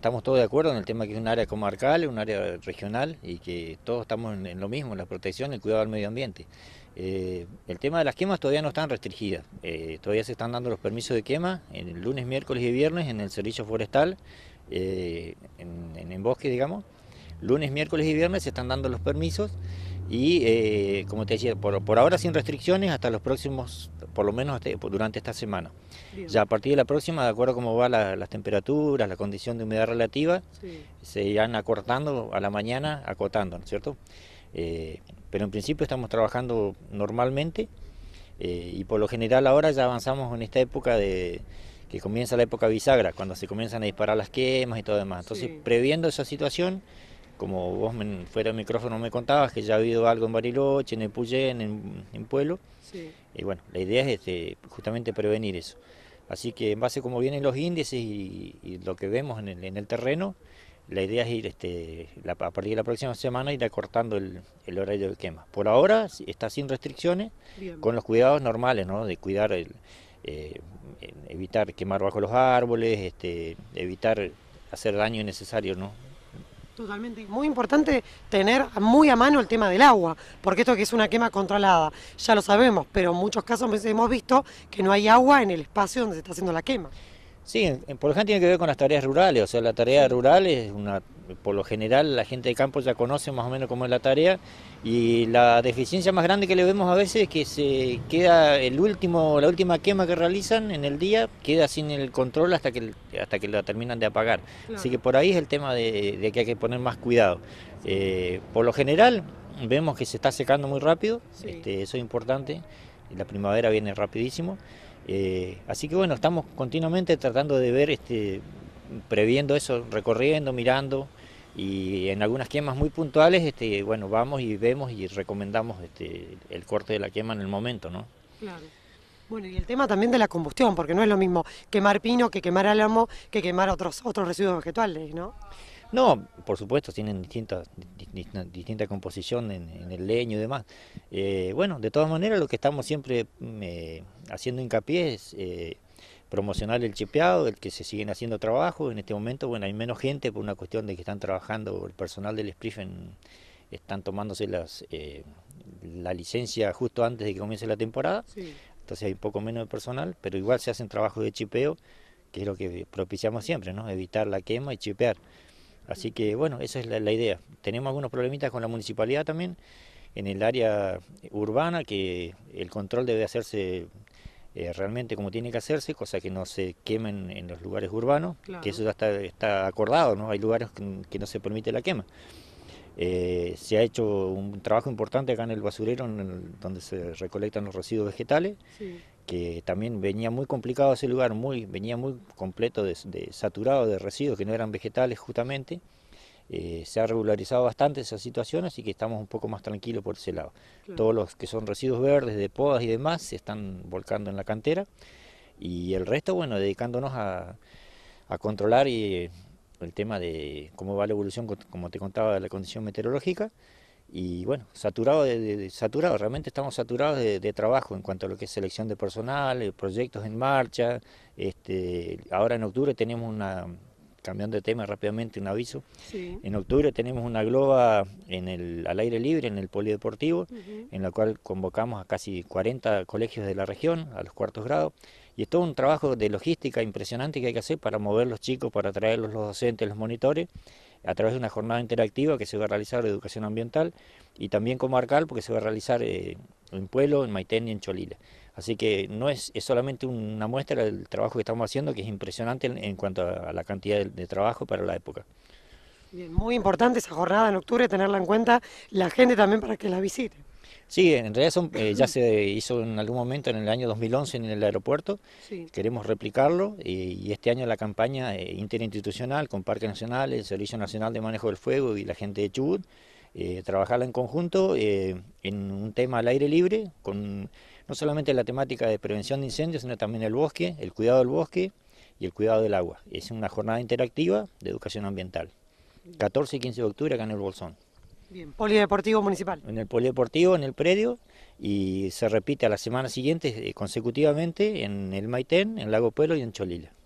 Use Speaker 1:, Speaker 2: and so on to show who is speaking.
Speaker 1: Estamos todos de acuerdo en el tema que es un área comarcal, un área regional y que todos estamos en, lo mismo, en la protección, el cuidado del medio ambiente. Eh, el tema de las quemas todavía no están restringidas, eh, todavía se están dando los permisos de quema en el lunes, miércoles y viernes en el servicio forestal, eh, en, en, en bosque, digamos. Lunes, miércoles y viernes se están dando los permisos y eh, como te decía, por, ahora sin restricciones hasta los próximos, por lo menos este, durante esta semana. Ya a partir de la próxima, de acuerdo a cómo van las temperaturas, la condición de humedad relativa, se irán acortando a la mañana, acotando, ¿no es cierto? Eh, pero en principio estamos trabajando normalmente eh, y por lo general ahora ya avanzamos en esta época de que comienza la época bisagra, cuando se comienzan a disparar las quemas y todo demás. Entonces, previendo esa situación, como vos fuera del micrófono me contabas, que ya ha habido algo en Bariloche, en El en, en Pueblo. Y bueno, la idea es este, justamente prevenir eso. Así que en base a cómo vienen los índices y, lo que vemos en el, en el, terreno, la idea es ir este, a partir de la próxima semana ir acortando el, horario de quema. Por ahora está sin restricciones, con los cuidados normales, ¿no? De cuidar, el, eh, evitar quemar bajo los árboles, este, evitar hacer daño innecesario, ¿no? Totalmente. Muy importante tener muy a mano el tema del agua, porque esto que es una quema controlada, ya lo sabemos, pero en muchos casos hemos visto que no hay agua en el espacio donde se está haciendo la quema. Sí, por lo general tiene que ver con las tareas rurales, o sea, la tarea rural es una, por lo general la gente de campo ya conoce más o menos cómo es la tarea y la deficiencia más grande que le vemos a veces es que se queda el último, la última quema que realizan en el día queda sin el control hasta que, hasta que la terminan de apagar. Así que por ahí es el tema de, que hay que poner más cuidado. Eh, por lo general vemos que se está secando muy rápido, este, eso es importante, la primavera viene rapidísimo. Eh, así que bueno, estamos continuamente tratando de ver, este, previendo eso, recorriendo, mirando y en algunas quemas muy puntuales, este, bueno, vamos y vemos y recomendamos este, el corte de la quema en el momento, ¿no? Claro. Bueno, y el tema también de la combustión, porque no es lo mismo quemar pino que quemar álamo que quemar otros, otros residuos vegetales, ¿no? No, por supuesto, tienen distintas, distinta, composición en, el leño y demás. Eh, bueno, de todas maneras, lo que estamos siempre mm, eh, haciendo hincapié es eh, promocionar el chipeado, el que se siguen haciendo trabajos. En este momento, bueno, hay menos gente por una cuestión de que están trabajando, el personal del Spriffen están tomándose las, la licencia justo antes de que comience la temporada. Entonces hay un poco menos de personal, pero igual se hacen trabajos de chipeo, que es lo que propiciamos siempre, ¿no? Evitar la quema y chipear. Así que bueno, esa es la, idea. Tenemos algunos problemitas con la municipalidad también en el área urbana, que el control debe hacerse eh, realmente como tiene que hacerse, cosa que no se quemen en los lugares urbanos, que eso ya está, acordado, ¿no? Hay lugares que no se permite la quema. Eh, se ha hecho un trabajo importante acá en el basurero, donde se recolectan los residuos vegetales, que también venía muy complicado ese lugar, muy, venía muy completo, de, saturado de residuos que no eran vegetales justamente. Eh, se ha regularizado bastante esa situación, así que estamos un poco más tranquilos por ese lado. Todos los que son residuos verdes, de podas y demás, se están volcando en la cantera. Y el resto, bueno, dedicándonos a controlar y el tema de cómo va la evolución, como te contaba, de la condición meteorológica. Y bueno, saturado, de, saturado realmente estamos saturados de, de, trabajo en cuanto a lo que es selección de personal, eh, proyectos en marcha. Este, ahora en octubre tenemos una, cambiando de tema rápidamente, un aviso. En octubre tenemos una globa en el, al aire libre, en el polideportivo, en la cual convocamos a casi 40 colegios de la región, a los cuartos grados, y es todo un trabajo de logística impresionante que hay que hacer para mover los chicos, para traerlos los docentes, los monitores, a través de una jornada interactiva que se va a realizar de educación ambiental y también como arcal porque se va a realizar eh, en Pueblo, en Maitén y en Cholila. Así que no es, solamente una muestra del trabajo que estamos haciendo, que es impresionante en, cuanto a, la cantidad de, trabajo para la época. muy importante esa jornada en octubre, tenerla en cuenta la gente también para que la visite. Sí, en realidad eh, ya se hizo en algún momento en el año 2011 en el aeropuerto. Queremos replicarlo y este año la campaña eh, interinstitucional con Parque Nacional, el Servicio Nacional de Manejo del Fuego y la gente de Chubut, eh, trabajarla en conjunto en un tema al aire libre, con no solamente la temática de prevención de incendios, sino también el bosque, el cuidado del bosque y el cuidado del agua. Es una jornada interactiva de educación ambiental. 14 y 15 de octubre acá en el Bolsón. Bien, polideportivo municipal. En el polideportivo, en el predio, y se repite a la semana siguiente eh, consecutivamente en el Maitén, en Lago Pueblo y en Cholila.